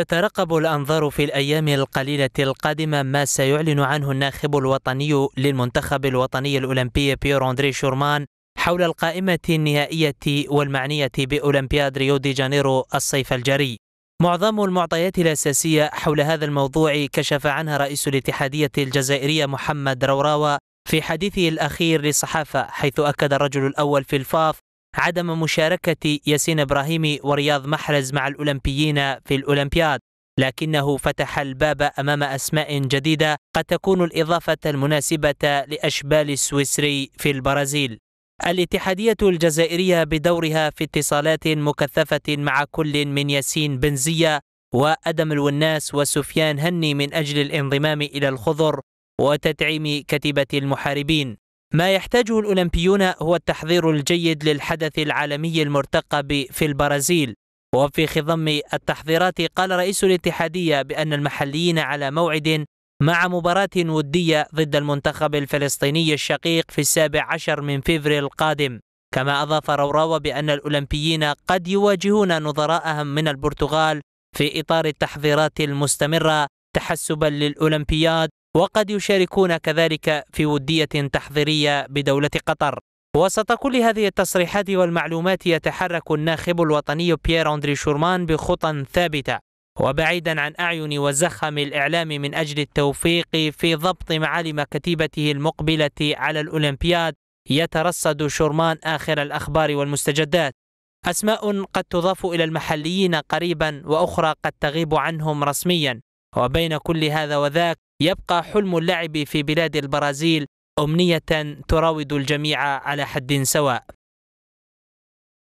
تترقب الأنظار في الأيام القليلة القادمة ما سيعلن عنه الناخب الوطني للمنتخب الوطني الأولمبي بيير أندري شورمان حول القائمة النهائية والمعنية بأولمبياد ريو دي جانيرو الصيف الجاري معظم المعطيات الأساسية حول هذا الموضوع كشف عنها رئيس الاتحادية الجزائرية محمد روراوة في حديثه الأخير للصحافة حيث أكد الرجل الأول في الفاف عدم مشاركة ياسين إبراهيمي ورياض محرز مع الأولمبيين في الأولمبياد لكنه فتح الباب أمام أسماء جديدة قد تكون الإضافة المناسبة لأشبال السويسري في البرازيل الاتحادية الجزائرية بدورها في اتصالات مكثفة مع كل من ياسين بنزية وأدم الوناس وسفيان هني من أجل الانضمام إلى الخضر وتدعيم كتيبة المحاربين ما يحتاجه الأولمبيون هو التحضير الجيد للحدث العالمي المرتقب في البرازيل وفي خضم التحضيرات قال رئيس الاتحادية بأن المحليين على موعد مع مباراة ودية ضد المنتخب الفلسطيني الشقيق في السابع عشر من فبراير القادم كما أضاف روراو بأن الأولمبيين قد يواجهون نظراءهم من البرتغال في إطار التحضيرات المستمرة تحسبا للأولمبياد وقد يشاركون كذلك في ودية تحضيرية بدولة قطر وسط كل هذه التصريحات والمعلومات يتحرك الناخب الوطني بيير أندري شورمان بخطى ثابتة وبعيدا عن أعين وزخم الإعلام من أجل التوفيق في ضبط معالم كتيبته المقبلة على الأولمبياد يترصد شورمان آخر الأخبار والمستجدات أسماء قد تضاف إلى المحليين قريبا وأخرى قد تغيب عنهم رسميا وبين كل هذا وذاك يبقى حلم اللعب في بلاد البرازيل أمنية تراود الجميع على حد سواء